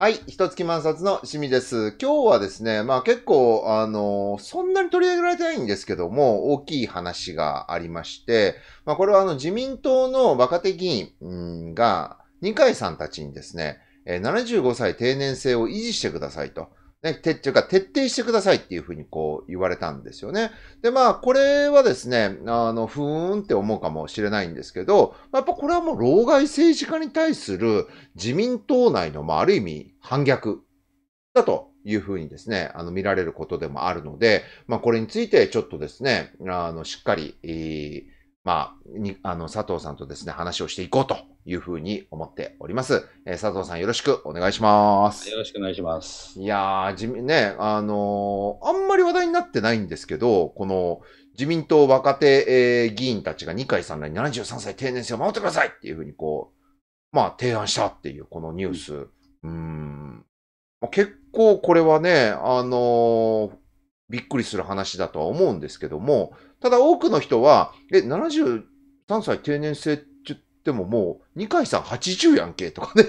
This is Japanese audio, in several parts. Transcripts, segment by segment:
はい。一月満冊の趣味です。今日はですね、まあ結構、あの、そんなに取り上げられてないんですけども、大きい話がありまして、まあこれはあの自民党の若手議員が、二階さんたちにですね、75歳定年制を維持してくださいと。ね、て、っていうか、徹底してくださいっていうふうにこう言われたんですよね。で、まあ、これはですね、あの、ふーんって思うかもしれないんですけど、やっぱこれはもう、老害政治家に対する自民党内の、まあ、ある意味、反逆だというふうにですね、あの、見られることでもあるので、まあ、これについてちょっとですね、あの、しっかり、えー、まあ、に、あの、佐藤さんとですね、話をしていこうというふうに思っております。えー、佐藤さんよろしくお願いします。よろしくお願いします。いやー、自民ね、あのー、あんまり話題になってないんですけど、この自民党若手、えー、議員たちが二階さんらに73歳定年制を守ってくださいっていうふうにこう、まあ提案したっていうこのニュース。うん、うん、結構これはね、あのー、びっくりする話だとは思うんですけども、ただ多くの人は、え、73歳定年制っでももう、二階さん80やんけとかね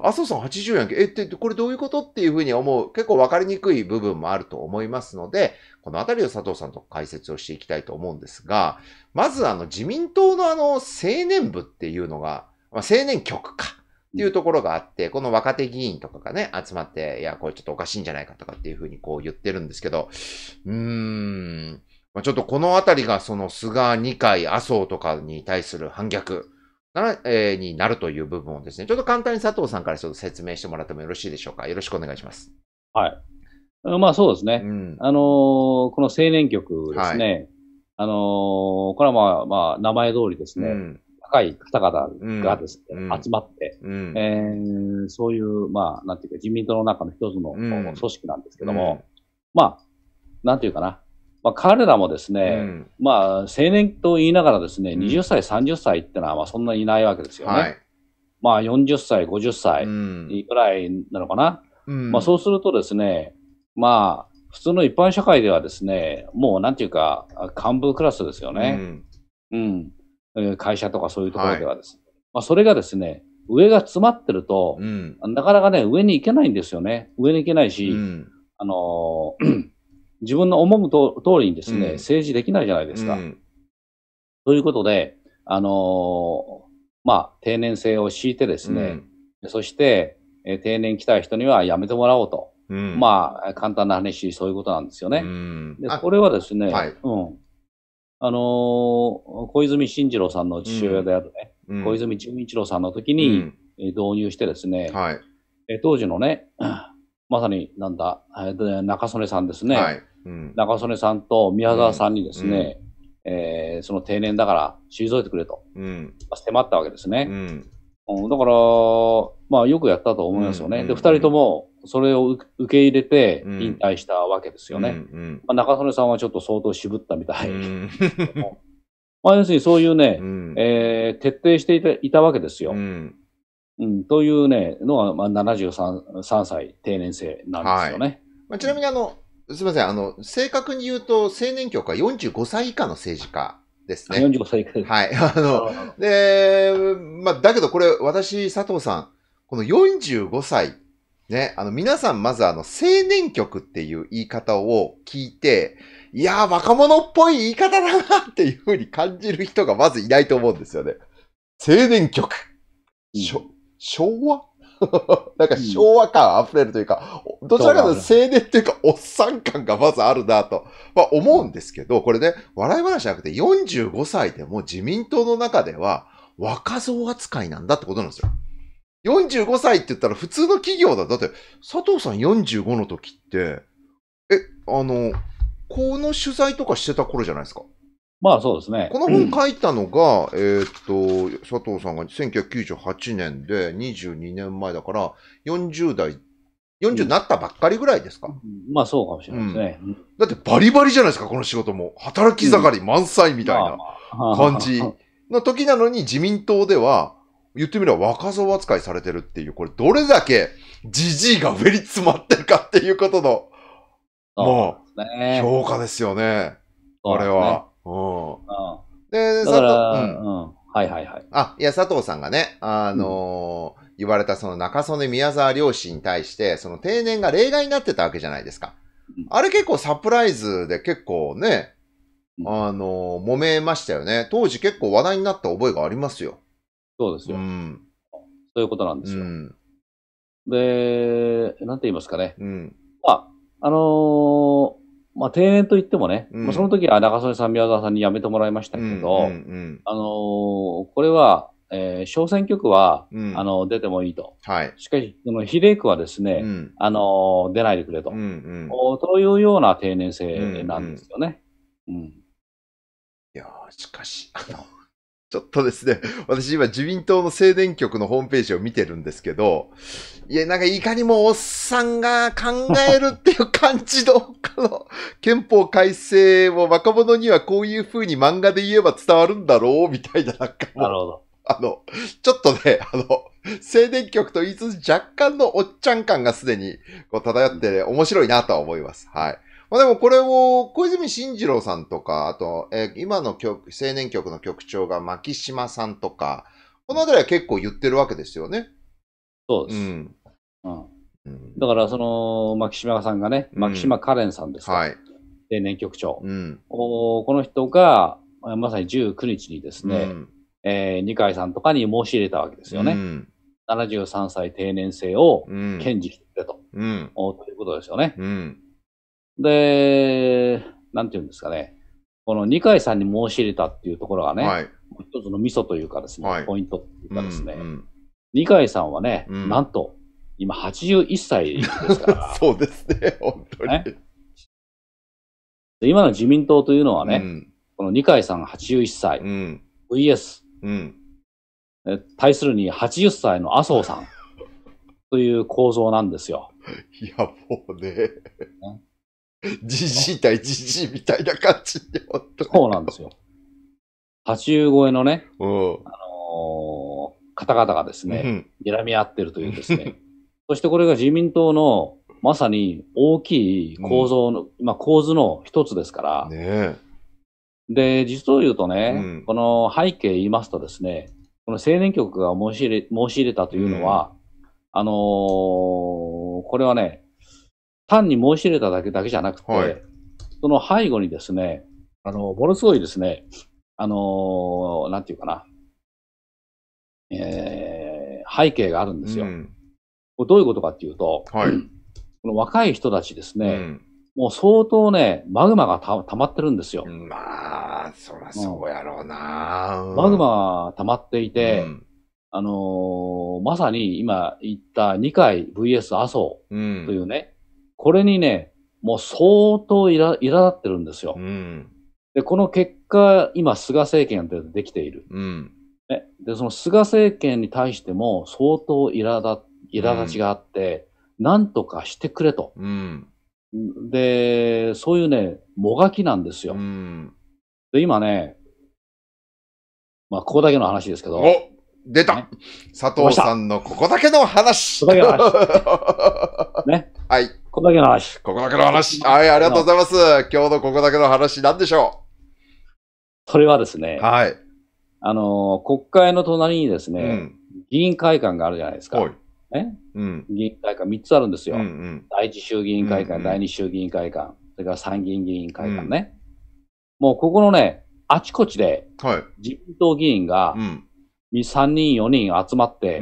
麻生 さん80やんけ、え、って、これどういうことっていうふうに思う、結構わかりにくい部分もあると思いますので、このあたりを佐藤さんと解説をしていきたいと思うんですが、まずあの自民党のあの青年部っていうのが、まあ、青年局か。っていうところがあって、この若手議員とかがね、集まって、いや、これちょっとおかしいんじゃないかとかっていうふうにこう言ってるんですけど、うーん、まあ、ちょっとこのあたりがその菅、二階、麻生とかに対する反逆えー、になるという部分をですね、ちょっと簡単に佐藤さんからちょっと説明してもらってもよろしいでしょうか。よろしくお願いします。はい。まあそうですね。うん、あのー、この青年局ですね。はい、あのー、これはまあ、まあ、名前通りですね。うん、高い方々がですね、うん、集まって、うん、えー、そういう、まあ、なんていうか、自民党の中の一つの組織なんですけども、まあ、なんていうかな、まあ、彼らもですね、うん、まあ、青年と言いながらですね、うん、20歳、30歳ってのは、まあ、そんなにいないわけですよね。はい、まあ、40歳、50歳ぐらいなのかな。うん、まあ、そうするとですね、まあ、普通の一般社会ではですね、もうなんていうか、幹部クラスですよね。うん。会社とかそういうところではです、ね、はい、まあ、それがですね、上が詰まってると、なかなかね、上に行けないんですよね。上に行けないし、あのー自分の思うと通りにですね、うん、政治できないじゃないですか。うん、ということで、あのまあ、定年制を敷いてですね、うん、そして、え定年来たい人には辞めてもらおうと。うん、まあ、簡単な話、そういうことなんですよね。うん、でこれはですね、はい、うん、あの小泉進次郎さんの父親であるね、うん、小泉純一郎さんの時に導入してですね、はい、当時のね、まさになんだ、中曽根さんですね、はい、中曽根さんと宮沢さんにですね、うん、えー、その定年だから退いてくれと、うん、迫ったわけですね。うん、うん、だから、まあよくやったと思いますよね。うん、で、二人ともそれを受け入れて引退したわけですよね。うんまあ、中曽根さんはちょっと相当渋ったみたい。まあ要するにそういうね、うん、えー、徹底していたいたわけですよ。うんうん、というね、のが、まあ73、73歳定年制なんですよね。はいまあ、ちなみにあの、すみません、あの、正確に言うと、青年局は45歳以下の政治家ですね。45歳以下はい。あの、で、まあ、だけどこれ、私、佐藤さん、この45歳、ね、あの、皆さんまずあの、青年局っていう言い方を聞いて、いやー、若者っぽい言い方だなっていうふうに感じる人がまずいないと思うんですよね。青年局。しょ、昭和 なんか昭和感溢れるというか、うん、どちらかというと青年というか、おっさん感がまずあるなと、まあ、思うんですけど、これね、笑い話じゃなくて45歳でも自民党の中では若造扱いなんだってことなんですよ。45歳って言ったら普通の企業だ。だって、佐藤さん45の時って、え、あの、この取材とかしてた頃じゃないですか。まあそうですね。この本書いたのが、うん、えっと、佐藤さんが1998年で22年前だから、40代、40になったばっかりぐらいですか、うん、まあそうかもしれないですね、うん、だってバリバリじゃないですか、この仕事も。働き盛り満載みたいな感じ の時なのに自民党では、言ってみれば若造扱いされてるっていう、これどれだけじじいが上に詰まってるかっていうことの、もう、評価ですよね。これは。ん。で、佐藤、うん、うんん、はいはいはい。あ、いや、佐藤さんがね、あのー言われたその中曽根宮沢両親に対して、その定年が例外になってたわけじゃないですかあれ結構サプライズで結構ね、あのー揉めましたよね。当時結構話題になった覚えがありますよ。そうですよ。うん。そういうことなんですよ。うん。で、なんて言いますかね。うん。まあ、あのーまあ、定年といってもね、うん、まあ、その時は中曽根さん、宮沢さんに辞めてもらいましたけど、うんうんうん、あのー、これは、えー、小選挙区は、うん、あの、出てもいいと。はい。しかし、その比例区はですね、うん、あの、出ないでくれと、うんうん。というような定年制なんですよね。うん、うん、いやしかし、あの、ちょっとですね、私今自民党の青年局のホームページを見てるんですけど、いや、なんかいかにもおっさんが考えるっていう感じの、この憲法改正を若者にはこういう風に漫画で言えば伝わるんだろう、みたいな、なんかなるほど。あの、ちょっとね、あの、青年局と言いつつ若干のおっちゃん感がすでにこう漂って、ね、面白いなとは思います。はい。まあでもこれを小泉進次郎さんとか、あと、えー、今の青年局の局長が牧島さんとか、このあたりは結構言ってるわけですよね。そうです。うん。うん、だからその、牧島さんがね、牧島カレンさんです、うん、はい。青年局長。うん、おこの人が、まさに19日にですね、うんえー、二階さんとかに申し入れたわけですよね。うん、73歳定年制を堅持してと、うん、ということですよね。うんで、なんていうんですかね、この二階さんに申し入れたっていうところがね、はい、一つのミソというかですね、はい、ポイントというかですね、うんうん、二階さんはね、うん、なんと、今81歳ですから。そうですね、本当に、ね、今の自民党というのはね、うん、この二階さん81歳、うん、VS、うん、対するに80歳の麻生さんという構造なんですよ。い や、もうね。ねじじい対じじいみたいな感じで、本当そうなんですよ。80超えのね、あのー、方々がですね、うん、睨み合ってるというですね。そしてこれが自民党の、まさに大きい構造の、うん、まあ構図の一つですから。ねで、実を言うとね、うん、この背景言いますとですね、この青年局が申し入れ、申し入れたというのは、あのー、これはね、単に申し入れただけだけじゃなくて、はい、その背後にですね、あの、ものすごいですね、あの、なんていうかな、えー、背景があるんですよ。うん、どういうことかっていうと、はい、この若い人たちですね、うん、もう相当ね、マグマがた溜まってるんですよ。まあ、そらそうやろうな、うん、マグマが溜まっていて、あのー、まさに今言った二階 VS 麻生というね、これにね、もう相当いら、苛立ってるんですよ。うん、で、この結果、今、菅政権ってできている。うん、ね、で、その菅政権に対しても相当苛立、らだちがあって、うなんとかしてくれと。うん、で、そういうね、もがきなんですよ。うん、で、今ね、まあ、ここだけの話ですけど、出た、ね、佐藤さんのここだけの話。ここだけの話。ね。はい。ここだけの話。ここだけの話。はい、ありがとうございます。今日のここだけの話、なんでしょうそれはですね。はい。あの国会の隣にですね、うん、議員会館があるじゃないですか。はい。ね、うん、議員会館3つあるんですよ。うんうん、第1衆議院会館、うんうん、第2衆議院会館、それから参議院議員会館ね。うん、もうここのね、あちこちで、はい。自民党議員が、うん3人、4人集まって、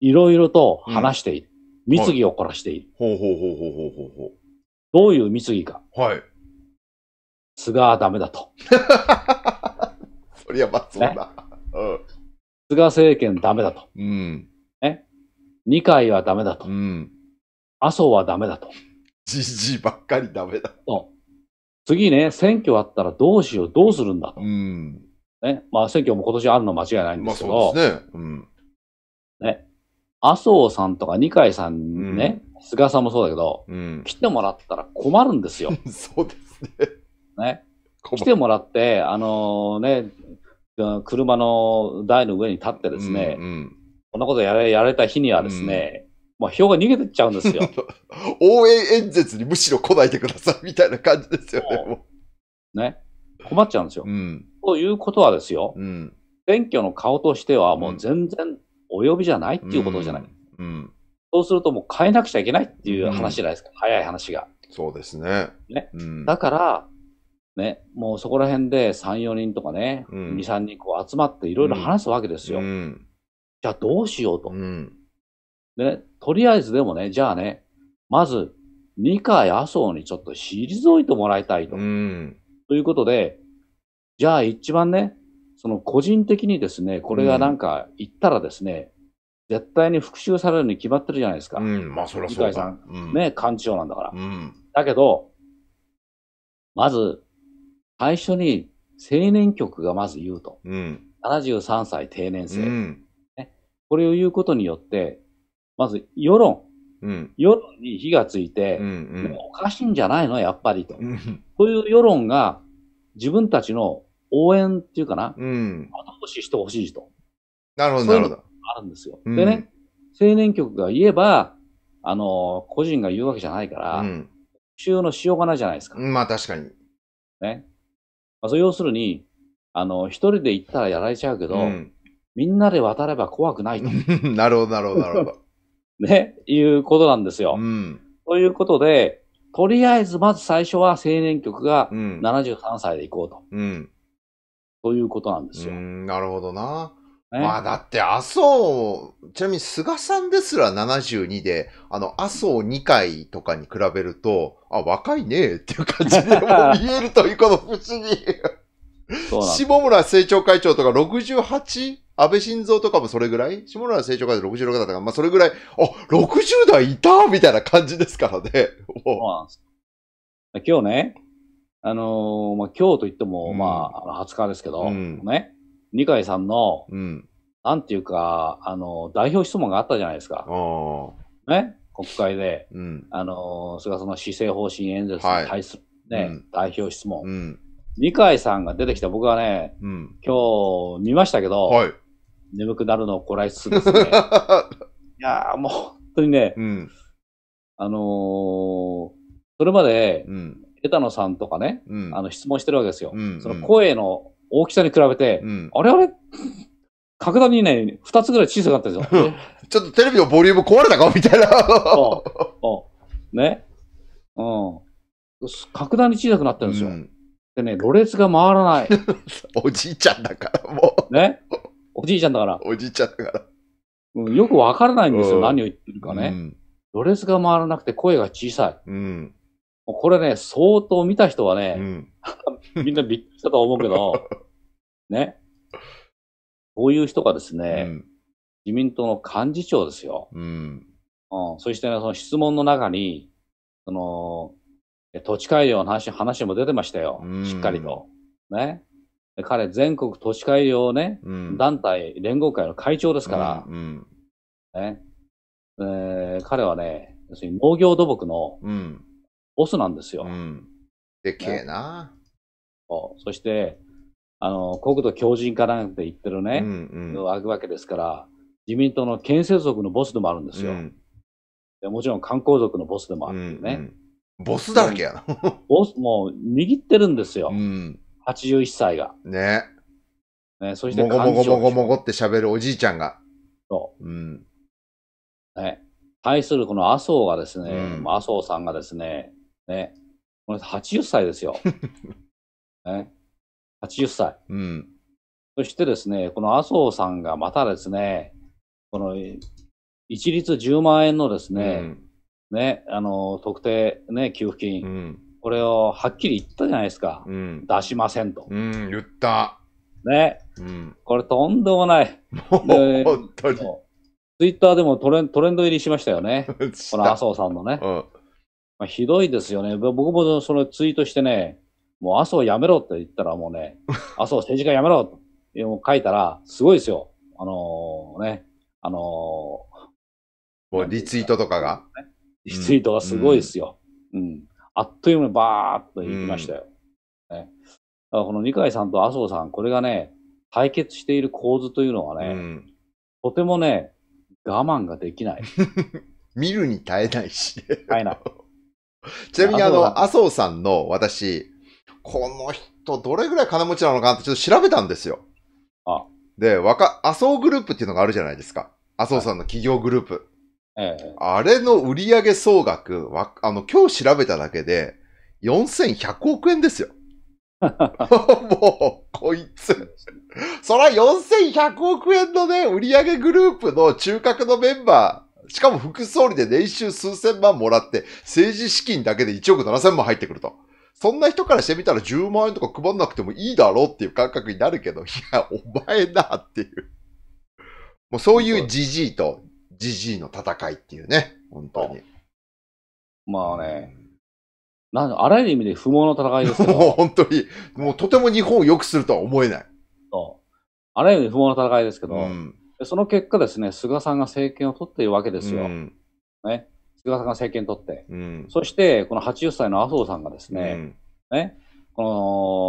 いろいろと話している。密議を凝らしている。ほうほうほうほうほうほうほう。どういう密議か。はい。菅はダメだと。そりゃまあそうだ。菅政権ダメだと。うん。ね。二階はダメだと。うん。麻生はダメだと。じじばっかりダメだ。と。次ね、選挙あったらどうしよう、どうするんだと。うん。ね、まあ、選挙も今年あるの間違いないんですけど、まあ、そうですね。うん。ね、麻生さんとか二階さんね、うん、菅さんもそうだけど、うん、来てもらったら困るんですよ。そうですね。ね。来てもらって、あのー、ね、車の台の上に立ってですね、うんうん、こんなことやれ、やれた日にはですね、うん、まあ、票が逃げてっちゃうんですよ。応援演説にむしろ来ないでくださいみたいな感じですよね、ね。困っちゃうんですよ。うんということはですよ、うん、選挙の顔としてはもう全然お呼びじゃないっていうことじゃない。うん、うん、そうするともう変えなくちゃいけないっていう話じゃないですか、早い話が。そうですね。ねだから、ね、もうそこら辺で3、4人とかね、うん、2、3人こう集まっていろいろ話すわけですよ。じゃあどうしようと。でね、とりあえずでもね、じゃあね、まず、二階麻生にちょっと退いてもらいたいと。うん、ということで、じゃあ一番ね、その個人的にですね、これがなんか言ったらですね、うん、絶対に復讐されるに決まってるじゃないですか。うん、まあそりゃそうだ。さん、うん、ね、幹事長なんだから。うん、だけど、まず、最初に青年局がまず言うと。うん、73歳定年制、うんね。これを言うことによって、まず世論、うん、世論に火がついて、うんうん、おかしいんじゃないのやっぱりと。そういう世論が自分たちの応援っていうかな。うん。欲しい人欲しい人。なるほど、なるほど。あるんですよ。うん、でね、青年局が言えば、あの、個人が言うわけじゃないから、うん。収のしようがないじゃないですか。まあ確かに。ね。まあ、そう要するに、あの、一人で行ったらやられちゃうけど、うん、みんなで渡れば怖くないと。なるほど、なるほど、なるほど。ね、いうことなんですよ。うん。ということで、とりあえず、まず最初は青年局が73歳で行こうと。うん。ということなんですよ。うん、なるほどな。ね、まあだって麻生、ちなみに菅さんですら72で、あの麻生2回とかに比べると、あ、若いねえっていう感じでも 言えるというこの不思議。下村政調会長とか 68? 安倍晋三とかもそれぐらい下村政調会長66だったから、まあそれぐらい、あ、60代いたみたいな感じですからね。もう今日ね、あのー、まあ今日と言っても、うん、まあ20日ですけど、うん、ね、二階さんの、うん、なんていうか、あのー、代表質問があったじゃないですか。ね、国会で、うん、あのー、菅さんの施政方針演説に対するね、ね、代表質問。二階さんが出てきた僕はね、今日見ましたけど、はい眠くなるのをこらえつつですね。いやー、もう本当にね、うん、あのー、それまで、うん、枝野さんとかね、うん、あの質問してるわけですよ。うんうん、その声の大きさに比べて、うん、あれあれ 格段にね、二つぐらい小さかったですよ。ちょっとテレビのボリューム壊れたかみたいなうね。うん。格段に小さくなってるんですよ。うん、でね、ろれつが回らない。おじいちゃんだから、もう。ね。おじいちゃんだから。おじいちゃんだから。うん、よくわからないんですよ、何を言ってるかね。うん、ドレスが回らなくて声が小さい。うん、これね、相当見た人はね、うん、みんなびっくりしたと思うけど、ね。こういう人がですね、うん、自民党の幹事長ですよ。うん。うん、そしてね、その質問の中に、その、土地改良の話、話も出てましたよ。しっかりと。ね。彼、全国都市会をね、うん、団体、連合会の会長ですから、うんねえー、彼はね、要するに農業土木のボスなんですよ。うん、でけえな、ね、そして、あの、国土強靭化なんて言ってるね、うんうん、わけですから、自民党の建設族のボスでもあるんですよ。うん、もちろん観光族のボスでもあるね、うんうん。ボスだらけやな。ボス、もう握ってるんですよ。うん81歳が。ね。ね、そしてもごもごもごもごって喋るおじいちゃんが。そう。うん。ね。対するこの麻生がですね、うん、麻生さんがですね、ね、この80歳ですよ。ね。80歳。うん。そしてですね、この麻生さんがまたですね、この一律10万円のですね、うん、ね、あの、特定ね、給付金、うん、これをはっきり言ったじゃないですか。うん、出しませんと。うん、言った。ね。うん、これとんでもない。本当に。ツイッターでもトレントレンド入りしましたよね。この麻生さんのね。うん、まあ、ひどいですよね。僕もそのツイートしてね、もう麻生やめろって言ったらもうね、麻生政治家やめろと書いたら、すごいですよ。あのー、ね、あのー、もうリツイートとかが。リツイートがすごいですよ。うん、うんあっという間にバーっと行きましたよ。うん、ね、だからこの二階さんと麻生さん、これがね、対決している構図というのはね、うん、とてもね、我慢ができない。見るに耐えないし。耐えない。ちなみにあの、麻生さんの私、この人どれぐらい金持ちなのかなってちょっと調べたんですよ。あで、麻生グループっていうのがあるじゃないですか。麻生さんの企業グループ。はいあれの売上総額、あの、今日調べただけで、4100億円ですよ。もう、こいつ。そら4100億円のね、売上グループの中核のメンバー、しかも副総理で年収数千万もらって、政治資金だけで1億7000万入ってくると。そんな人からしてみたら10万円とか配んなくてもいいだろうっていう感覚になるけど、いや、お前なっていう。もうそういうじじいと、ジジイの戦いっていうね、本当に。まあね、なんあらゆる意味で不毛の戦いですよ。も う本当に、もうとても日本を良くするとは思えない。そう。あらゆる不毛の戦いですけど、うん、その結果ですね、菅さんが政権を取っているわけですよ。うん、ね、菅さんが政権を取って。うん、そして、この80歳の麻生さんがですね、ねこ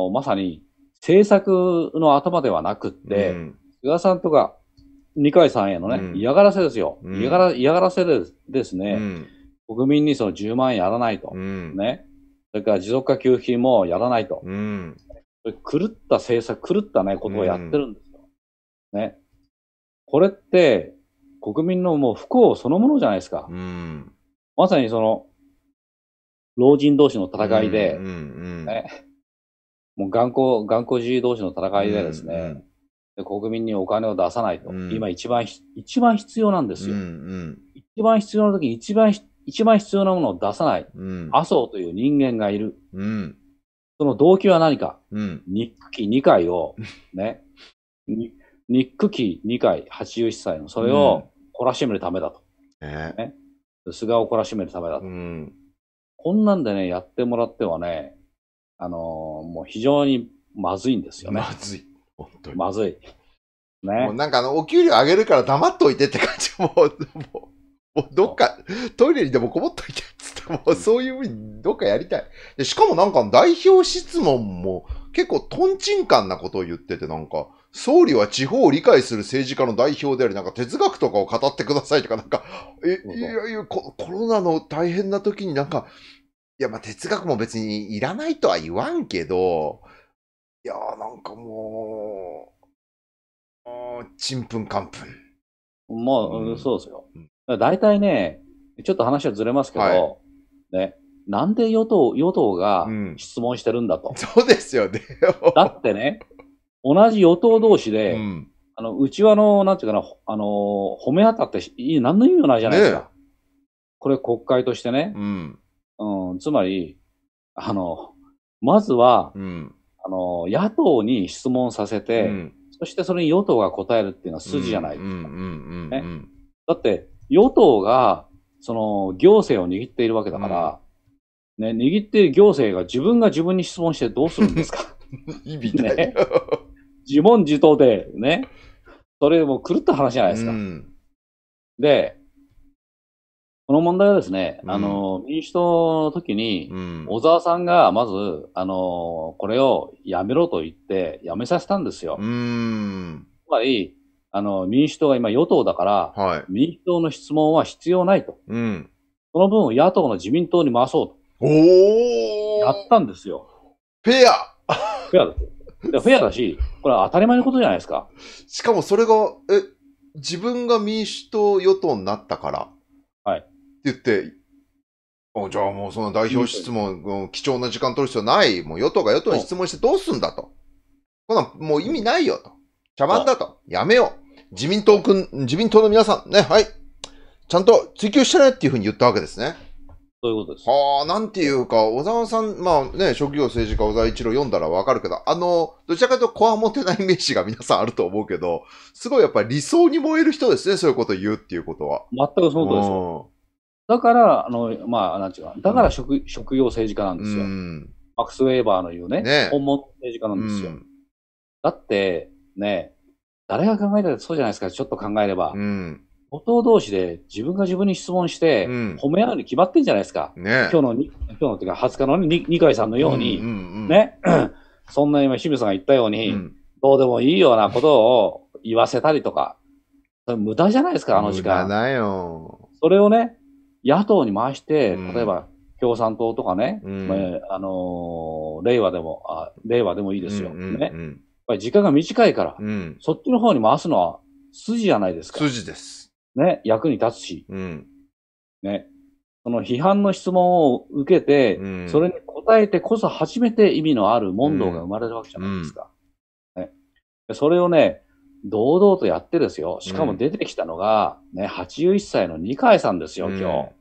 の、まさに政策の頭ではなくって、菅さんとか二階さんへのね、うん、嫌がらせですよ。嫌がら嫌がらせですね、国民にその10万円やらないと、ね。それから持続化給付金もやらないと。狂った政策、狂ったね、ことをやってるんですよ。ね。これって、国民のもう不幸そのものじゃないですか。まさにその、老人同士の戦いで、ね、もう頑固、頑固い同士の戦いでですね、国民にお金を出さないと。うん、今一番、一番必要なんですよ。うんうん、一番必要な時、一番、一番必要なものを出さない。うん、麻生という人間がいる。うん、その動機は何か。うん、ニック期2回を、ねニ。ック期2回、81歳の、それを懲らしめるためだと。ね、菅を懲らしめるためだと。こんなんでね、やってもらってはね、あのー、もう非常にまずいんですよね。まずい。本当に。まずい。ね。もうなんかあの、お給料上げるから黙っといてって感じ。もう、もう、もうどっか、トイレにでもこもっといてっつって、もうそういうふうにどっかやりたい。でしかもなんか代表質問も結構トンチンカンなことを言ってて、なんか、総理は地方を理解する政治家の代表であり、なんか哲学とかを語ってくださいとか、なんか、え、いやいや、コロナの大変な時になんか、いや、まあ哲学も別にいらないとは言わんけど、いやーなんかもう、ちんぷんかんぷん。まあ、うん、そうですよ。大体ね、ちょっと話はずれますけど、はい、ね、なんで与党、与党が質問してるんだと。うん、そうですよね。だってね、同じ与党同士で、うん、あの、うちわの、なんていうかな、あの、褒め当たって、何の意味もないじゃないですか。ね、これ国会としてね、うん、うん、つまり、あの、まずは、うん、あの、野党に質問させて、うん、そしてそれに与党が答えるっていうのは筋じゃないですか。ね、だって、与党が、その、行政を握っているわけだから、ね、握っている行政が自分が自分に質問してどうするんですか 意味ね、自問自答で、ね。それも狂った話じゃないですか。で、この問題はですね、うん、あの、民主党の時に、うん、小沢さんがまず、あの、これをやめろと言って、やめさせたんですよ。うん。つまり、あの、民主党が今与党だから、はい、民主党の質問は必要ないと。うん。その分、野党の自民党に回そうと。おやったんですよ。フェアフェアだと。フェアだし、これは当たり前のことじゃないですか。しかもそれが、え、自分が民主党与党になったから。言って、じゃあもうその代表質問、貴重な時間取る必要ない。もう与党が与党に質問してどうすんだと。こんなもう意味ないよと。茶番だと。やめよう。自民党くん、自民党の皆さん、ね、はい。ちゃんと追及してねっていうふうに言ったわけですね。そういうことです。はあ、なんていうか、小沢さん、まあね、職業政治家小沢一郎読んだらわかるけど、あの、どちらかというとコアモテなイメージが皆さんあると思うけど、すごいやっぱり理想に燃える人ですね、そういうことを言うっていうことは。全くそのことですよ。うんだから、あの、まあ、なんちゅうか、だから職,、職業政治家なんですよ。うん、マックス・ウェーバーの言うね、ね本物の政治家なんですよ。だって、ね、誰が考えたらそうじゃないですか、ちょっと考えれば。うん。弟同士で自分が自分に質問して、褒め合うに決まってんじゃないですか。ね。今日の、今日のっていうか、20日の二階さんのように、ね。そんな今、清水さんが言ったように、うん、どうでもいいようなことを言わせたりとか、無駄じゃないですか、あの時間。無駄だよ。それをね、野党に回して、例えば共産党とかね、うん、えー、あのー、令和でもあ、令和でもいいですよ。うんうんうん、ね。やっぱり時間が短いから、うん、そっちの方に回すのは筋じゃないですか。筋です。ね、役に立つし。うん、ね。その批判の質問を受けて、うん、それに答えてこそ初めて意味のある問答が生まれるわけじゃないですか。ね、それをね、堂々とやってですよ。しかも出てきたのが、ね、81歳の二階さんですよ、今日、うん。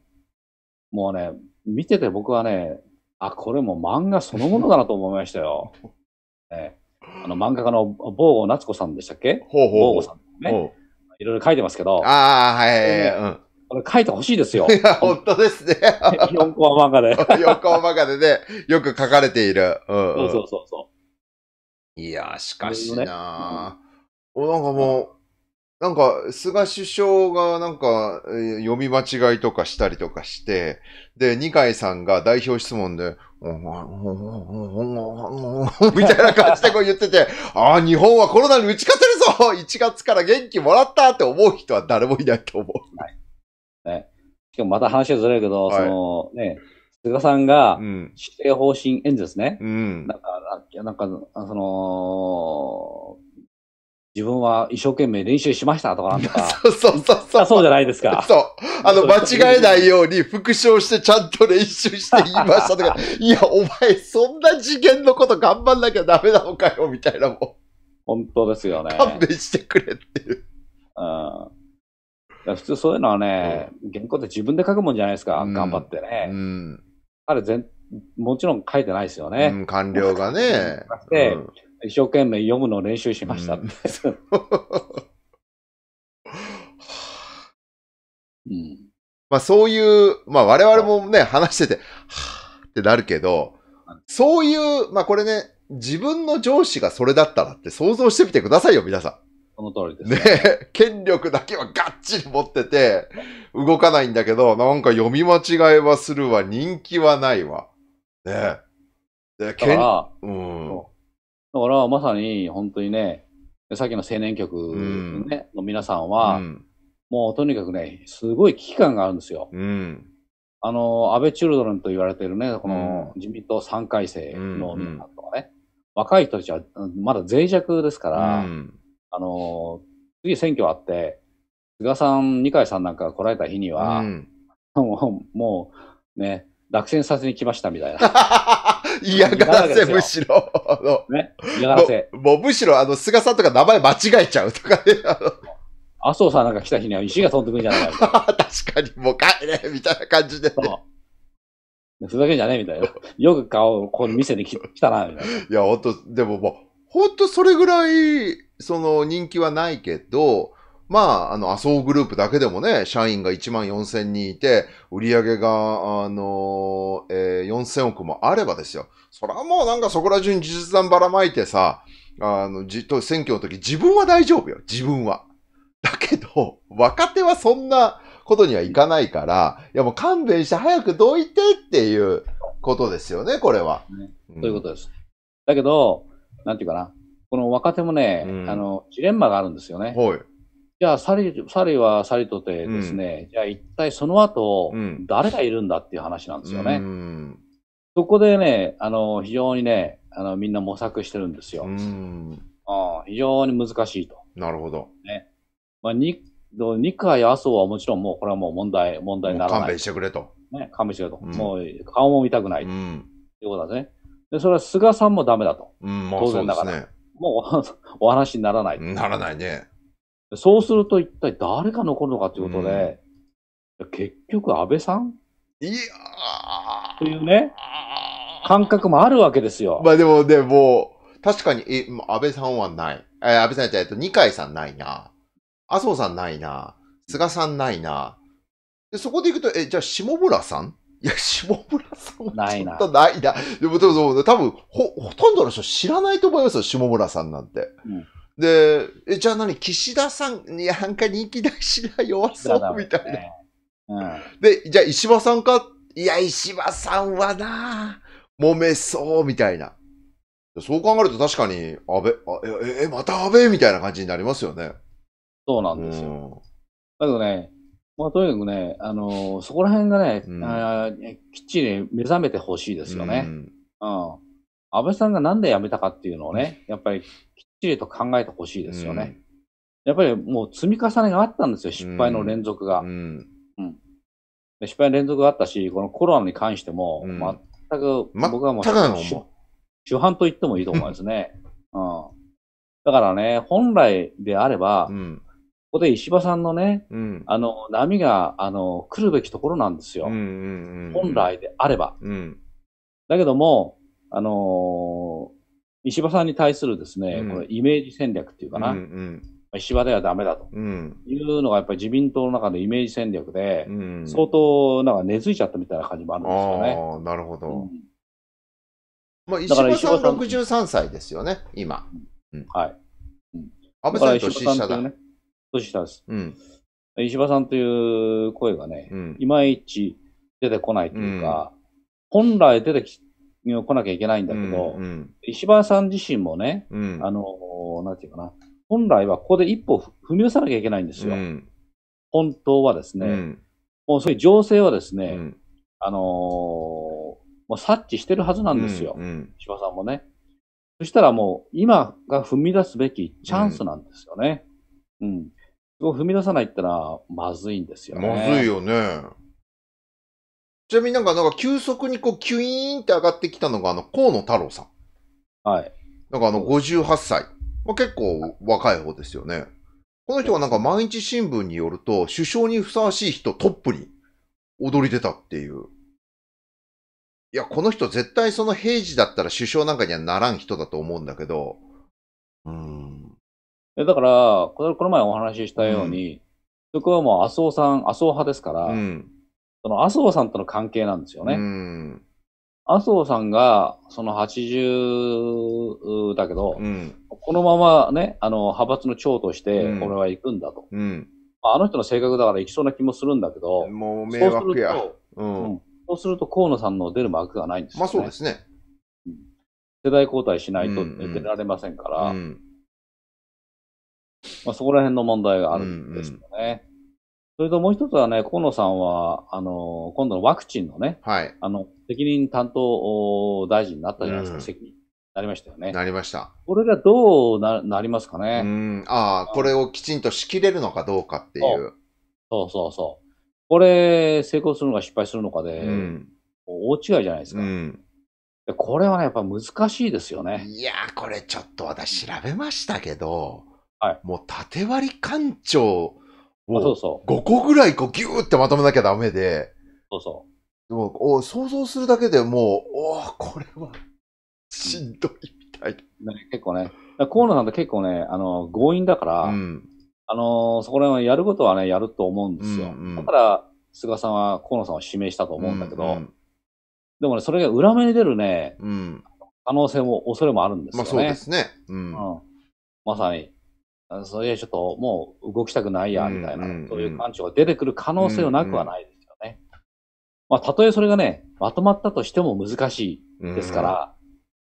もうね、見てて僕はね、あ、これも漫画そのものだなと思いましたよ。ね、あの漫画家の坊吾夏子さんでしたっけ坊吾さんね。いろいろ書いてますけど。ああ、はい、はい、うん。これ書いてほしいですよ。いや、本当ですね。4 コマ漫画で。4 コマ漫画でね、よく書かれている。うん、うん、そうそうそうそう。いや、しかしな、ね、お、なんかもう、なんか、菅首相がなんか、読み間違いとかしたりとかして、で、二階さんが代表質問で、みたいな感じでこう言ってて、ああ、日本はコロナに打ち勝てるぞ !1 月から元気もらったって思う人は誰もいないと思う。しかもまた話はずれるけど、はいそのね、菅さんが指定方針演説ね。うん。なんか、なんか、その、自分は一生懸命練習しましたとかんとか。そうそうそうそう。そうじゃないですか。そう。あの、間違えないように復唱してちゃんと練習して言いましたとか、いや、お前そんな次元のこと頑張んなきゃダメなのかよ、みたいなもん。本当ですよね。勘弁してくれっていう。うん。普通そういうのはね、うん、原稿って自分で書くもんじゃないですか、頑張ってね。うん。あれ全、もちろん書いてないですよね。うん、官僚がね。うん一生懸命読むのを練習しましたって。うん、まあそういう、まあ我々もね、話してて、はぁってなるけど、そういう、まあこれね、自分の上司がそれだったらって想像してみてくださいよ、皆さん。その通りですね。権力だけはがっちり持ってて、動かないんだけど、なんか読み間違いはするわ、人気はないわ。ねえ。で、権、うん。だからまさに本当にね、さっきの青年局の,、ねの皆さんは、もうとにかくね、すごい危機感があるんですよ。あの、安倍チルドレンと言われてるね、この自民党3回生の皆さんとかね、若い人たちはまだ脆弱ですから、あの、次選挙あって、菅さん、二階さんなんかが来られた日には、もう、もうね、落選させに来ましたみたいな。嫌がらせ、むしろ。あの、ね、嫌がらせ。もうむしろ、あの、菅さんとか名前間違えちゃうとかね。麻生さんなんか来た日には石が飛んでくるんじゃないか。確かに、もう帰れみたいな感じで、ね。ふざけんじゃねえみたいな。よく顔をこの店に来たな、みたいな。いや、ほんと、でももう、ほんとそれぐらい、その人気はないけど、まあ、あの、麻生グループだけでもね、社員が1万4000人いて、売上が、あの、えー、4000億もあればですよ。それはもうなんかそこら中に実弾ばらまいてさ、あの、じっと選挙の時、自分は大丈夫よ。自分は。だけど、若手はそんなことにはいかないから、いやもう勘弁して早くどいてっていうことですよね、これは。ね、そういうことです。うん、だけど、なんていうかな。この若手もね、うん、あの、ジレンマがあるんですよね。はい。じゃあ、サリ、サリはサリとてですね、うん、じゃあ一体その後、誰がいるんだっていう話なんですよね。うん、そこでね、あの、非常にね、あの、みんな模索してるんですよ。うんあ非常に難しいと。なるほど。ね。まあ、に、二課や麻生はもちろんもうこれはもう問題、問題にならない。勘弁してくれと。ね、勘弁してくれと。うん、もう顔も見たくない。うん。ということですね。で、それは菅さんもダメだと。うん、まあ、当然だから。ね、もう お話にならない。ならないね。そうすると一体誰が残るのかということで、うん、結局安倍さんいやというね、感覚もあるわけですよ。まあでも、でも、確かに、え、安倍さんはない。え、安倍さんじゃ、えっと、二階さんないな。麻生さんないな。菅さんないな。で、そこでいくと、え、じゃあ、下村さんいや、下村さんはちょっとないな。ないなでも、でも、多分ほ、ほとんどの人知らないと思いますよ、下村さんなんて。うんで、え、じゃあ何岸田さん、いや、なんか人気出しが弱そうみたいな。ねうん、で、じゃあ石破さんかいや、石破さんはな、揉めそう、みたいな。そう考えると確かに、安倍、え、え、また安倍みたいな感じになりますよね。そうなんですよ。うん、だけどね、まあ、とにかくね、あのー、そこら辺がね、うん、きっちり目覚めてほしいですよね。うん、うん、安倍さんがなんで辞めたかっていうのをね、やっぱりきっりと考えてほしいですよね。やっぱりもう積み重ねがあったんですよ、失敗の連続が。うんで失敗の連続があったし、このコロナに関しても、全く、僕はもう、主犯と言ってもいいと思うんですね。うん。だからね、本来であれば、ここで石破さんのね、うん、あの、波が、あの、来るべきところなんですよ。本来であれば。うん、だけども、あの石破さんに対するですね、うん、このイメージ戦略っていうかな、うんうん、石破ではだめだというのがやっぱり自民党の中のイメージ戦略で、うん相当なんか根付いちゃったみたいな感じもあるんですよね。ああ、なるほど。うん、まあ、石破さん63歳ですよね、今。うん、はい。安倍さん年下だ。ね、年下です。石破さんという声がね、いまいち出てこないというか、本来出てきに来なきゃいけないんだけど、うんうん、石破さん自身もね、うん、あの、なんていうかな、本来はここで一歩踏み出さなきゃいけないんですよ。うん、本当はですね、うん、もうそういう情勢はですね、うん、あのー、もう察知してるはずなんですよ、石破さんもね。そしたらもう今が踏み出すべきチャンスなんですよね。うん。踏み出さないってのはまずいんですよね。まずいよね。ちなみになんか、なんか急速にこう、キュイーンって上がってきたのが、あの、河野太郎さん。はい。なんかあの、58歳。まあ、結構若い方ですよね。この人がなんか毎日新聞によると、首相にふさわしい人トップに踊り出たっていう。いや、この人絶対その平時だったら首相なんかにはならん人だと思うんだけど。うん。だから、この前お話ししたように、うん、そこはもう麻生さん、麻生派ですから、うん、その麻生さんとの関係なんですよね。麻生さんが、その80だけど、うん、このままね、あの、派閥の長として、俺は行くんだと。うん、あの人の性格だから行きそうな気もするんだけど、もう迷惑や。うん、うん、そうすると河野さんの出る幕がないんですよ、ね、まあそうですね。世代交代しないと出られませんから、うんうん、まあ、そこら辺の問題があるんですよね。うんうんそれともう一つはね、河野さんは、あの、今度のワクチンのね、はい。あの、責任担当大臣になったじゃないですか、うん、責任。なりましたよね。なりました。これがどうななりますかね。うん。ああ、これをきちんと仕切れるのかどうかっていう。そうそうそうこれ、成功するのか失敗するのかで、うん、大違いじゃないですか。うん。これはね、やっぱ難しいですよね。いやー、これちょっと私調べましたけど、はい。もう縦割り官庁、そうそう5個ぐらいこうギューってまとめなきゃダメで、そうそう。でも、お想像するだけでもう、おこれはしんどいみたいね、結構ね、河野さんって結構ね、あの、強引だから、うん、あの、そこら辺はやることはね、やると思うんですよ。うんうん、だから、菅さんは河野さんを指名したと思うんだけど、うんうん、でもね、それが裏目に出るね、うん、可能性も、恐れもあるんですよね。まあそうですね。うん、うん、まさに。それちょっともう動きたくないや、みたいな、そういう感情が出てくる可能性はなくはないですよね。まあ、たとえそれがね、まとまったとしても難しいですから、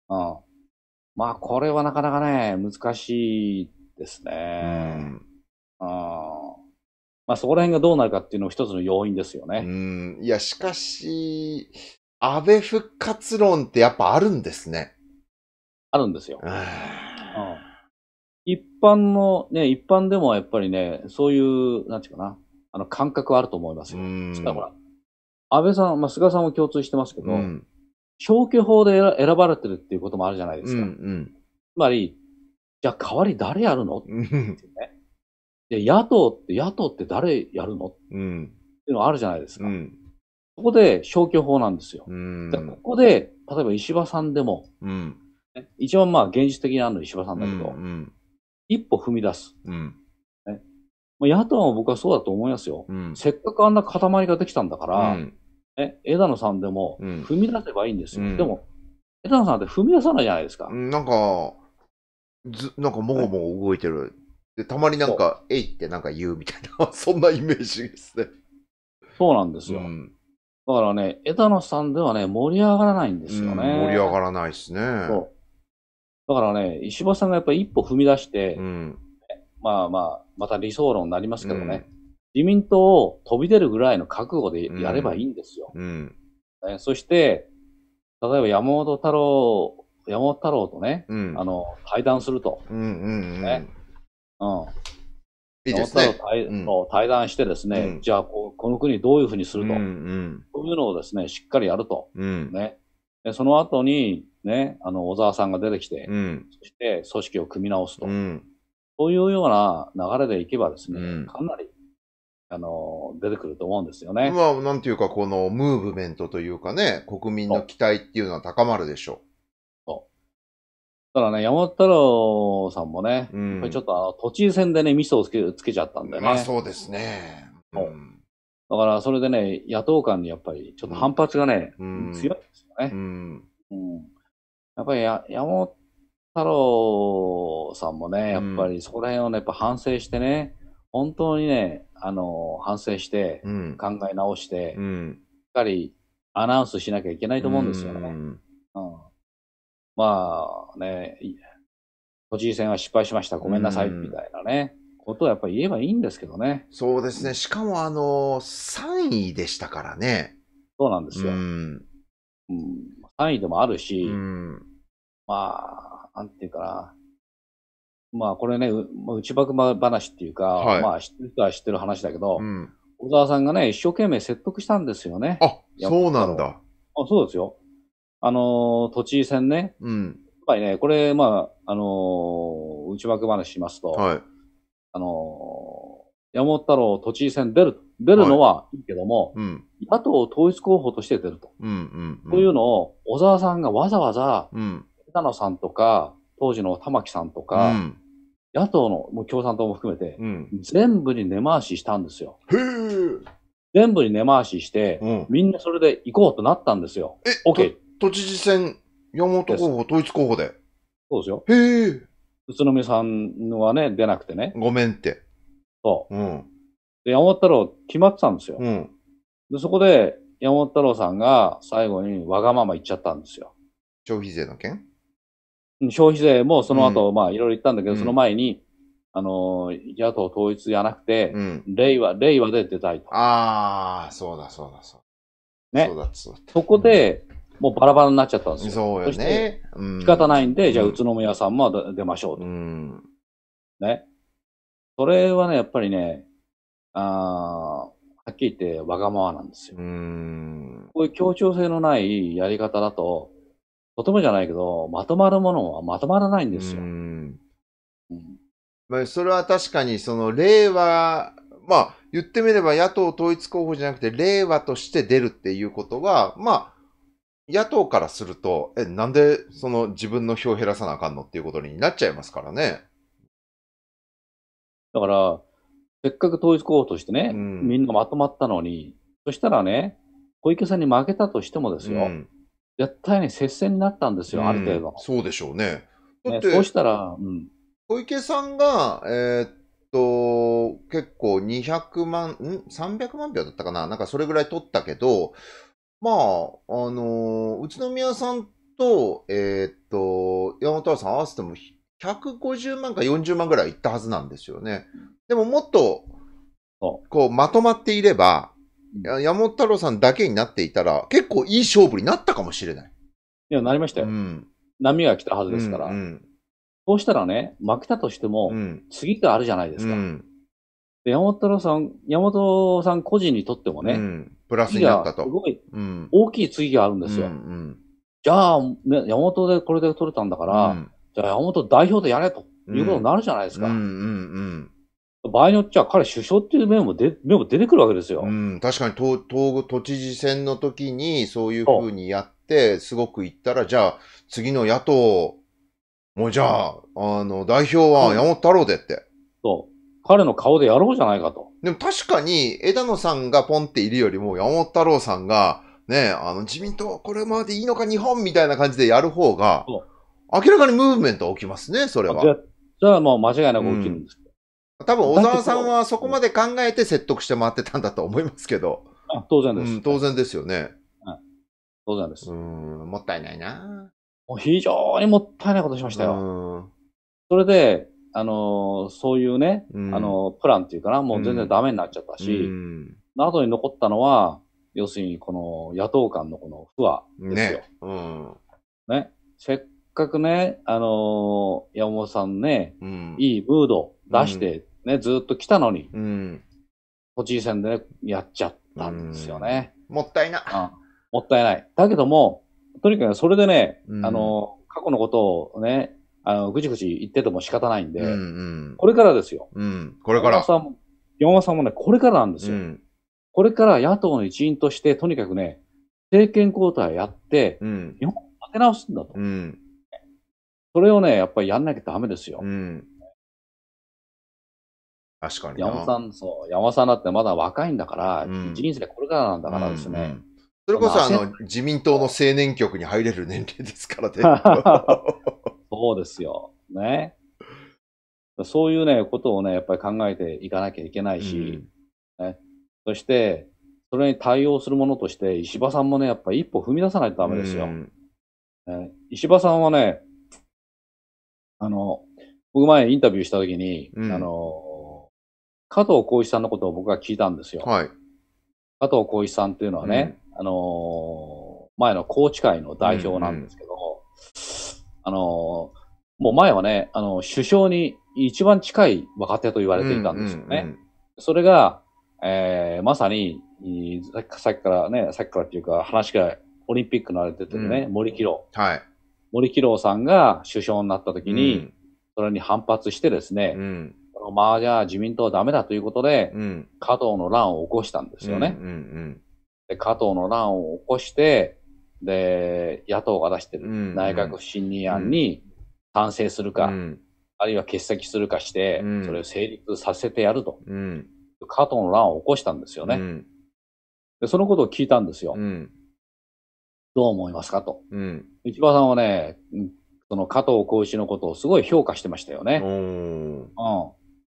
うん。まあ、これはなかなかね、難しいですね。うん。まあ、そこら辺がどうなるかっていうのも一つの要因ですよね。うん。いや、しかし、安倍復活論ってやっぱあるんですね。あるんですよ。うん。一般の、ね、一般でもやっぱりね、そういう、なんていうかな、あの、感覚はあると思いますよ。だから、安倍さん、まあ、菅さんも共通してますけど、うん、消去法で選ばれてるっていうこともあるじゃないですか。うんうん、つまり、じゃあ代わり誰やるのってね。で、野党って、野党って誰やるの、うん、っていうのあるじゃないですか。うん、ここで消去法なんですよ。うん、ここで、例えば石破さんでも、うん、一番まあ現実的なの石破さんだけど、うんうん一歩踏み出す。うん。野党も僕はそうだと思いますよ。うん、せっかくあんな塊ができたんだから、うん、枝野さんでも踏み出せばいいんですよ。うん、でも、枝野さんって踏み出さないじゃないですか。なんか、ず、なんかもごもご動いてる。はい、で、たまになんか、えいってなんか言うみたいな、そんなイメージですね。そうなんですよ。だからね、枝野さんではね、盛り上がらないんですよね。盛り上がらないですね。そうだからね、石破さんがやっぱり一歩踏み出して、うん、まあまあ、また理想論になりますけどね、うん、自民党を飛び出るぐらいの覚悟でやればいいんですよ。うんね、そして、例えば山本太郎、山本太郎とね、うん、あの、対談すると。うんうんうん。ね、うん。対対談してですね、うん、じゃあこ、この国どういうふうにすると。うんうん、そういうのをですね、しっかりやると。うん、ね。その後に、ね、あの、小沢さんが出てきて、うん、そして組織を組み直すと。うん、そういうような流れでいけばですね、うん、かなり、あの、出てくると思うんですよね。まあ、なんていうか、このムーブメントというかね、国民の期待っていうのは高まるでしょう。ただね、山本太郎さんもね、うん、ちょっとあの都知事選でね、ミスをつけつけちゃったんでね。まあそうですね。うん、だからそれでね、野党間にやっぱりちょっと反発がね、うん、強いですよね。うん、うん、やっぱりや山本太郎さんもね、やっぱりそこら辺をね、やっぱ反省してね、本当にね、あの、反省して、考え直して、うん、しっかりアナウンスしなきゃいけないと思うんですよね。うん、うん、まあね、都知事選は失敗しました、ごめんなさい、みたいなね、うん、ことをやっぱり言えばいいんですけどね。そうですね、しかもあの、3位でしたからね。そうなんですよ。うん、3位でもあるし、うんまあ、なんていうかな。まあ、これね、う内幕話っていうか、はいまあ、知ってる人は知ってる話だけど、うん。小沢さんがね、一生懸命説得したんですよね。あ、そうなんだ。あそうですよ。あのー、都知事選ね。うん。やっぱりね、これ、まあ、あのー内幕話しますと、はい。あのー山本太郎都知事選出る、出るのはいいけども、うん。野党統一候補として出ると。うん。うん。というのを小沢さんがわざわざうん。枝野さんとか、当時の玉木さんとか、うん、野党のもう共産党も含めて、うん、全部に根回ししたんですよ。へ全部に根回しして、うん、みんなそれで行こうとなったんですよ。え、OK。都知事選、山本候補、統一候補で。そうですよ。へえ。宇都宮さんはね、出なくてね。ごめんって。そう。うん。で、山本太郎決まってたんですよ。うん。で、そこで、山本太郎さんが最後にわがまま言っちゃったんですよ。消費税の件消費税もその後、うん、まあいろいろ言ったんだけど、うん、その前に、あの、野党統一じゃなくて、うん、令和、令はで出たいと。ああ、そうだそうだそう。ね。そうだそうだ。そこで、もうバラバラになっちゃったんですよ。そうよね。仕方ないんで、じゃあ宇都宮さんも出ましょうと。ね。それはね、やっぱりね、ああ、はっきり言ってわがままなんですよ。うん、こういう協調性のないやり方だと、言葉もじゃないけど、まとまるものはまとまらないんですよ。うん、まそれは確かに、その、令和、まあ、言ってみれば野党統一候補じゃなくて、令和として出るっていうことは、まあ、野党からすると、え、なんで、その、自分の票を減らさなあかんのっていうことになっちゃいますからね。だから、せっかく統一候補としてね、うん、みんなまとまったのに、そしたらね、小池さんに負けたとしてもですよ、うんやったように接戦になったんですよ、ある程度。そうでしょうね。だって、ね、そうしたら、うん、小池さんが、えー、っと、結構200万、ん ?300 万票だったかななんかそれぐらい取ったけど、まあ、あのー、宇都宮さんと、えー、っと、山本さん合わせても150万か40万ぐらいいったはずなんですよね。でももっと、こう、まとまっていれば、山本太郎さんだけになっていたら、結構いい勝負になったかもしれない。いや、なりましたよ。うん、波が来たはずですから。うんうん、そうしたらね、負けたとしても、次があるじゃないですか。うん山本太郎さん、山本さん個人にとってもね、うん、プラスになったと。すごい、大きい次があるんですよ。うんうん、じゃあ、ね、山本でこれで取れたんだから、うん、じゃあ山本代表でやれということになるじゃないですか。うん、場合によっちゃ彼首相っていう面もで面も出てくるわけですよ。うん、確かに東東都知事選の時にそういうふうにやって、すごく行ったら、じゃあ次の野党、もうじゃあ、あの、代表は山本太郎でって、うん。そう。彼の顔でやろうじゃないかと。でも確かに枝野さんがポンっているよりも山本太郎さんが、ね、あの自民党これまでいいのか日本みたいな感じでやる方が、明らかにムーブメント起きますね、それは。じゃあもう間違いなく起きるんです。うん多分小沢さんはそこまで考えて説得して回ってたんだと思いますけど。あ当然です、うん、当然ですよね。うん、当然です。もったいないな。もう非常にもったいないことしましたよ。それで、あのそういうね、あのプランっていうかな、もう全然ダメになっちゃったし、うん、後に残ったのは、要するにこの野党間のこの不和ですよ。ね。うん、ねせっかくね、あのー、山本さんね、うん、いいムード出してね、ずっと来たのに、うん、戦でね、やっちゃったんですよね。もったいな、うん。もったいない。だけども、とにかくそれでね、うん、あの、過去のことをね、あの、ぐちぐち言ってても仕方ないんで、うんうん、これからですよ。うん、これから。山本さんもね、これからなんですよ。うん、これから野党の一員として、とにかくね、政権交代やって、うん、日本を立て直すんだと。うん、それをね、やっぱりやんなきゃダメですよ。うん確かに。山さん、そう、山さんだってまだ若いんだから、うん、人生でこれからなんだからですね。うんうん、それこそあの、自民党の青年局に入れる年齢ですからね。そうですよ。ね。そういうね、ことをね、やっぱり考えていかなきゃいけないし、うん、ね、そして、それに対応するものとして、石破さんもね、やっぱり一歩踏み出さないとダメですよ。うん、ね、石破さんはね、あの、僕前インタビューしたときに、うん、あの、加藤浩一さんのことを僕は聞いたんですよ。はい。加藤浩一さんっていうのはね、うん、あのー、前の高知会の代表なんですけど、うんうん、あのー、もう前はね、あの、首相に一番近い若手と言われていたんですよね。うんうんうん、それが、えー、まさに、さっきからね、さっきからっていうか話がオリンピックのあれ出てるね、うん、森喜朗。はい。森喜朗さんが首相になった時に、うん、それに反発してですね、うん、のままじゃ自民党はダメだということで、うん、加藤の乱を起こしたんですよね。うんうんうん、で加藤の乱を起こして、で、野党が出してる内閣不信任案に賛成するか、うん、あるいは欠席するかして、うん、それを成立させてやると。加藤の乱を起こしたんですよね。で、そのことを聞いたんですよ。どう思いますかと。市場さんはね、その加藤浩一のことをすごい評価してましたよね。うん。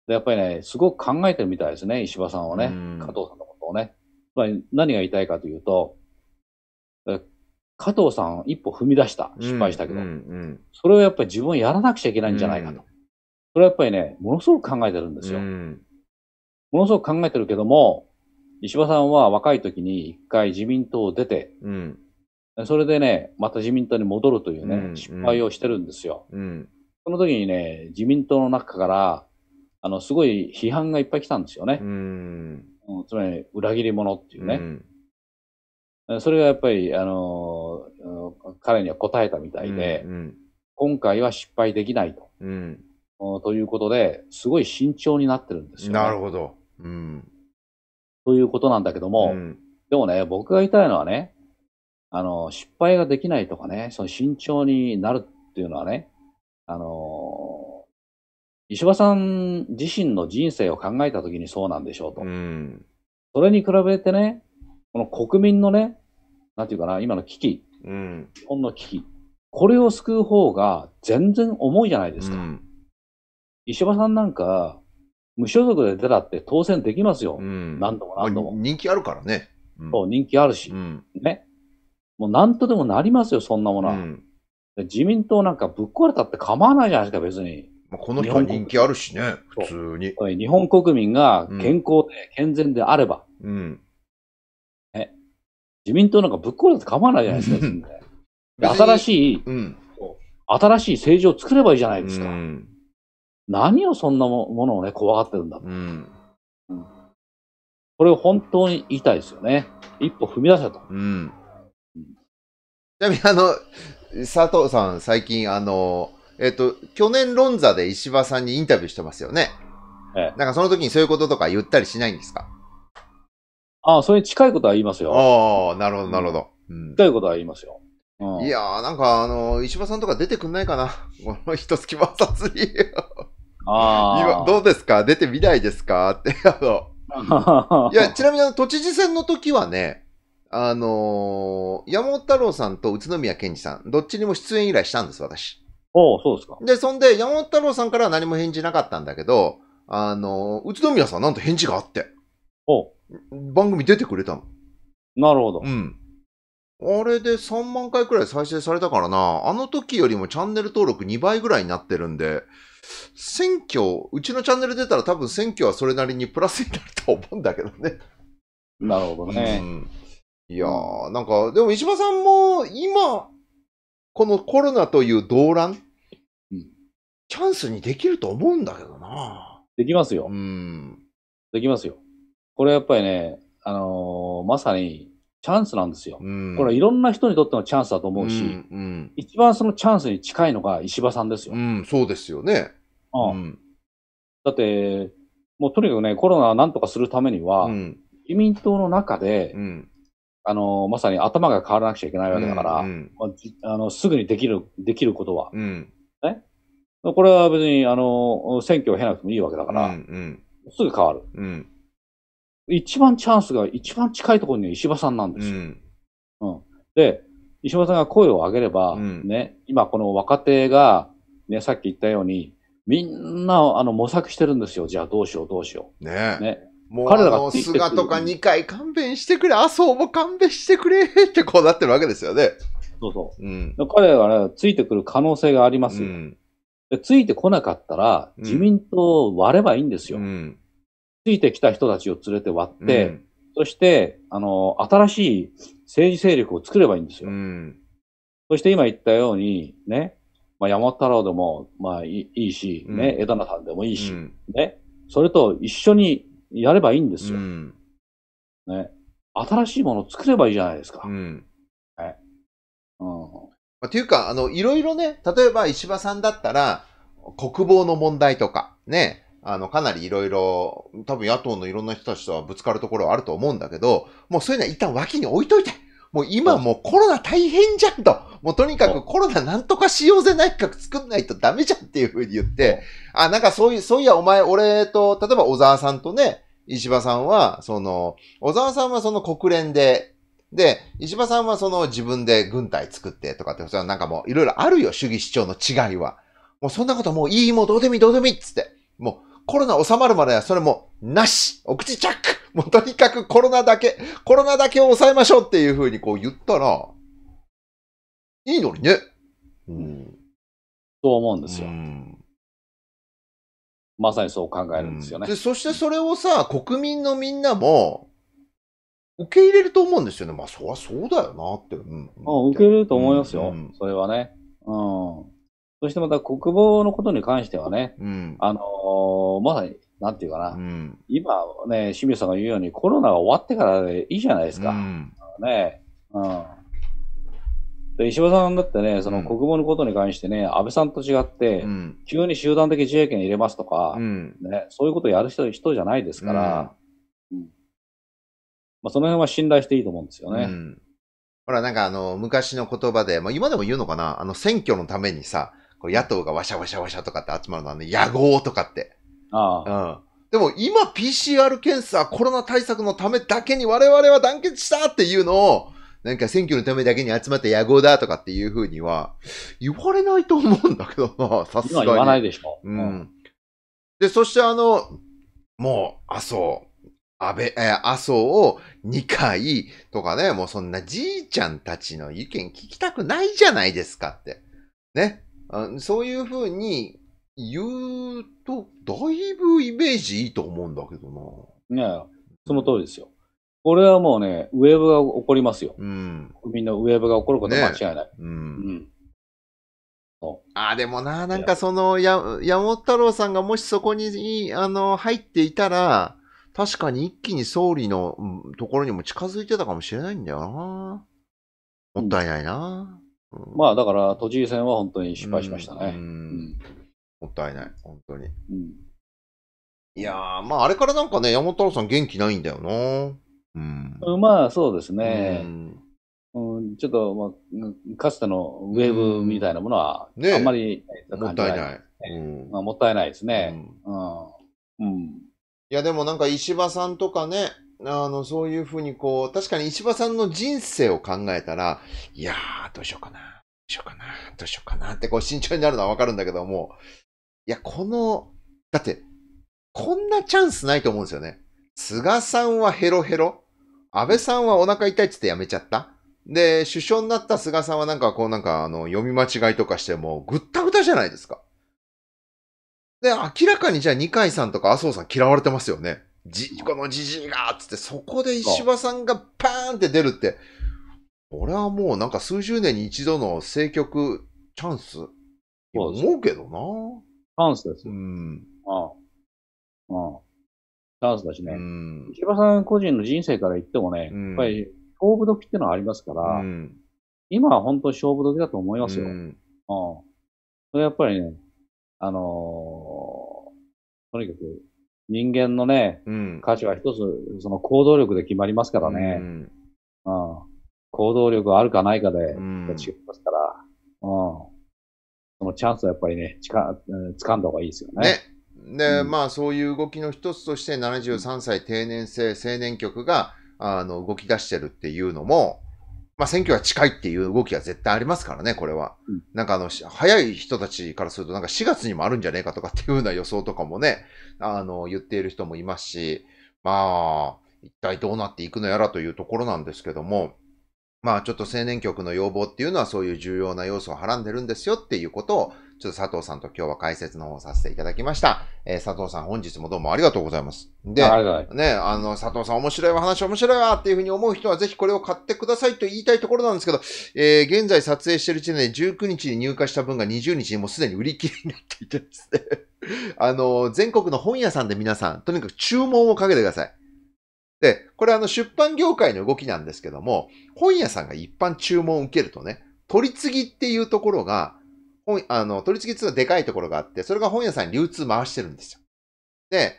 やっぱりね、すごく考えてるみたいですね、石破さんはね、加藤さんのことをね。つまり何が言いたいかというと、加藤さん一歩踏み出した、失敗したけど、それをやっぱり自分やらなくちゃいけないんじゃないかと。それはやっぱりね、ものすごく考えてるんですよ。ものすごく考えてるけども、石破さんは若い時に一回自民党を出て、うん、それでね、また自民党に戻るというね、うんうん、失敗をしてるんですよ、うん。その時にね、自民党の中から、あの、すごい批判がいっぱい来たんですよね。うん、つまり、裏切り者っていうね。うん、それがやっぱり、あの、彼には答えたみたいで、うん今回は失敗できないと。うん、ということで、すごい慎重になってるんですよ、ね、なるほど。うん、ということなんだけども、うん、でもね、僕が言いたいのはね、あの、失敗ができないとかね、その慎重になるっていうのはね、あの石破さん自身の人生を考えたときにそうなんでしょうと。うん、それに比べてね、この国民のね、なんていうかな、今の危機、うん、日本の危機、これを救う方が全然重いじゃないですか。うん、石破さんなんか、無所属で出たって当選できますよ。うん、何度も何度も。人気あるからね。そう、人気あるし。ね。もう何とでもなりますよ、そんなものは、自民党なんかぶっ壊れたって構わないじゃないですか、別に。まあ、この人は人気あるしね、普通に。日本国民が健康で健全であれば、うん、ね、自民党なんかぶっ壊れて構わないじゃないですか、新しい、うん、新しい政治を作ればいいじゃないですか。うん、何をそんなものをね、怖がってるんだと。うんこれを本当に言いたいですよね。一歩踏み出せと。うん。ちなみに、あの、佐藤さん、最近、あの、えっと、去年論座で石破さんにインタビューしてますよね。ええ、なんかその時にそういうこととか言ったりしないんですかああ、それに近いことは言いますよ。ああ、なるほど、なるほど。うん、近いことは言いますよ。うん、いやー、なんかあの、石破さんとか出てくんないかな。この一月摩擦に。ああ。どうですか出てみないですかって、あの。いや、ちなみにあの、都知事選の時はね、あのー、山本太郎さんと宇都宮健二さん、どっちにも出演依頼したんです、私。おそうですか。で、そんで、山本太郎さんからは何も返事なかったんだけど、あの、宇都宮さんなんと返事があって。お番組出てくれたの。なるほど。うん。あれで3万回くらい再生されたからな、あの時よりもチャンネル登録2倍ぐらいになってるんで、選挙、うちのチャンネル出たら多分選挙はそれなりにプラスになると思うんだけどね。なるほどね。うん、いやー、なんか、でも石破さんも今、このコロナという動乱、うん、チャンスにできると思うんだけどな。できますよ。うん。できますよ。これやっぱりね、あのー、まさにチャンスなんですよ。うん、これはいろんな人にとってのチャンスだと思うし、うんうん、一番そのチャンスに近いのが石破さんですよ。うん、そうですよね。うん、だって、もうとにかくね、コロナをなんとかするためには、うん、自民党の中で、うんあの、まさに頭が変わらなくちゃいけないわけだから、うんうんまあ、あのすぐにできる、できることは。うん、ね。これは別に、あの、選挙を経なくてもいいわけだから、うん、うん、すぐ変わる、うん。一番チャンスが、一番近いところに石破さんなんですよ。うん。うん、で、石破さんが声を上げれば、ね、今この若手が、ね、さっき言ったように、みんな、あの、模索してるんですよ。じゃあどうしよう、どうしよう。ね。ね。もうあの、菅とか2回勘弁してくれ、麻生も勘弁してくれってこうなってるわけですよね。そうそう。うん、彼がね、ついてくる可能性がありますよ。うん、ついてこなかったら、自民党割ればいいんですよ、うん。ついてきた人たちを連れて割って、うん、そして、あの、新しい政治勢力を作ればいいんですよ。うん、そして今言ったように、ね、まあ、山太郎でも、まあいいし、ね、枝野さんでもいいし、ね、それと一緒にやればいいんですよ。うん、ね。新しいものを作ればいいじゃないですか。うん。ね。うん。まあ、ていうか、あの、いろいろね、例えば石破さんだったら、国防の問題とか、ね、あの、かなりいろいろ、多分野党のいろんな人たちとはぶつかるところはあると思うんだけど、もうそういうのは一旦脇に置いといて。もう今もうコロナ大変じゃんと。もうとにかくコロナなんとかしようぜ内閣作んないとダメじゃんっていうふうに言って、あ、なんかそういう、そういやお前、俺と、例えば小沢さんとね、石破さんは、その、小沢さんはその国連で、で、石破さんはその自分で軍隊作ってとかって、なんかもういろいろあるよ、主義主張の違いは。もうそんなこともういい、もうどうでもいい、どうでもいいっつって。もうコロナ収まるまではそれもなしお口チャック もうとにかくコロナだけ、コロナだけを抑えましょうっていうふうにこう言ったら、いいのにね。うん。そう思うんですよ。うん、まさにそう考えるんですよね。で、そしてそれをさ、国民のみんなも、受け入れると思うんですよね。まあ、そりゃそうだよなって。うん、受け入れると思いますよ、うん、それはね。うん。そしてまた国防のことに関してはね、うん、あのー、まさに、なんていうかな、うん、今ね、清水さんが言うように、コロナが終わってからでいいじゃないですか。うん、ね、うんで石破さんだってね、その国防のことに関してね、うん、安倍さんと違って、うん、急に集団的自衛権入れますとか、うん、ね、そういうことをやる人人じゃないですから、うんまあ、その辺は信頼していいと思うんですよね。ほら、なんかあの、昔の言葉で、まあ、今でも言うのかなあの、選挙のためにさ、野党がわしゃわしゃわしゃとかって集まるのはね、野合とかって。ああ。うん。でも今 PCR 検査、コロナ対策のためだけに我々は団結したっていうのを、なんか選挙のためだけに集まった野合だとかっていうふうには、言われないと思うんだけどな、さすがに。言わないでしょ。うん。で、そしてあの、もう、麻生、安倍、えー、麻生を2回とかね、もうそんなじいちゃんたちの意見聞きたくないじゃないですかって。ね。あそういうふうに言うと、だいぶイメージいいと思うんだけどな。ねその通りですよ。これはもうね、ウェーブが起こりますよ。うん。国民のウェーブが起こること間違いない。うん。あでもな、なんかその、や、山本太郎さんがもしそこに、あの、入っていたら、確かに一気に総理のところにも近づいてたかもしれないんだよな。もったいないな。まあだから、都知事選は本当に失敗しましたね。もったいない、本当に。うん、いやー、まああれからなんかね、山本太郎さん元気ないんだよな。うん、まあそうですね。うん、ちょっと、まあ、かつてのウェーブみたいなものは、あんまり、ね、もったいない。まあ、もったいないですね。うん。うん、いや、でもなんか石破さんとかね、あの、そういうふうにこう、確かに石破さんの人生を考えたら、いやー、どうしようかな、どうしようかな、どうしようかなってこう慎重になるのはわかるんだけども、いや、この、だって、こんなチャンスないと思うんですよね。菅さんはヘロヘロ。安倍さんはお腹痛いって言って辞めちゃった。で、首相になった菅さんはなんかこうなんかあの、読み間違いとかしてもぐったぐたじゃないですか。で、明らかにじゃあ二階さんとか麻生さん嫌われてますよね。じ、このじじいがつって、そこで石破さんがパーンって出るって、俺はもうなんか数十年に一度の政局チャンス、思うけどな。チャンスです。うん。ああ。ああ。チャンスだしね。うん。石破さん個人の人生から言ってもね、やっぱり勝負時ってのはありますから、うん、今は本当勝負時だと思いますよ。うん。ああそれやっぱりね、あのー、とにかく人間のね、うん、価値は一つ、その行動力で決まりますからね。うん、うん、行動力あるかないかで、違いますから、うん。そのチャンスはやっぱりね、つか掴んだ方がいいですよね。ね。で、うん、まあ、そういう動きの一つとして、73歳定年制青年局が、あの、動き出してるっていうのも、まあ、選挙は近いっていう動きは絶対ありますからね、これは。なんかあの、早い人たちからすると、なんか4月にもあるんじゃねえかとかっていうような予想とかもね、あの、言っている人もいますし、まあ、一体どうなっていくのやらというところなんですけども、まあちょっと青年局の要望っていうのはそういう重要な要素をはらんでるんですよっていうことをちょっと佐藤さんと今日は解説の方をさせていただきました。えー、佐藤さん本日もどうもありがとうございます。で、ね、あの、佐藤さん面白いわ、話面白いわっていうふうに思う人はぜひこれを買ってくださいと言いたいところなんですけど、えー、現在撮影しているちに、ね、19日に入荷した分が20日にもうすでに売り切れになっていてですね あの、全国の本屋さんで皆さん、とにかく注文をかけてください。で、これあの出版業界の動きなんですけども、本屋さんが一般注文を受けるとね、取り次ぎっていうところが、本、あの、取り次ぎ2がでかいところがあって、それが本屋さんに流通回してるんですよ。で、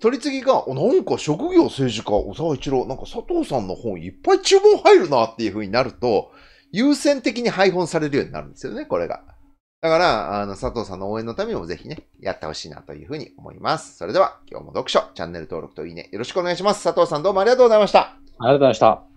取り次ぎが、おなんか職業政治家、小沢一郎、なんか佐藤さんの本いっぱい注文入るなっていう風になると、優先的に配本されるようになるんですよね、これが。だから、あの、佐藤さんの応援のためにもぜひね、やってほしいなというふうに思います。それでは、今日も読書、チャンネル登録といいね、よろしくお願いします。佐藤さんどうもありがとうございました。ありがとうございました。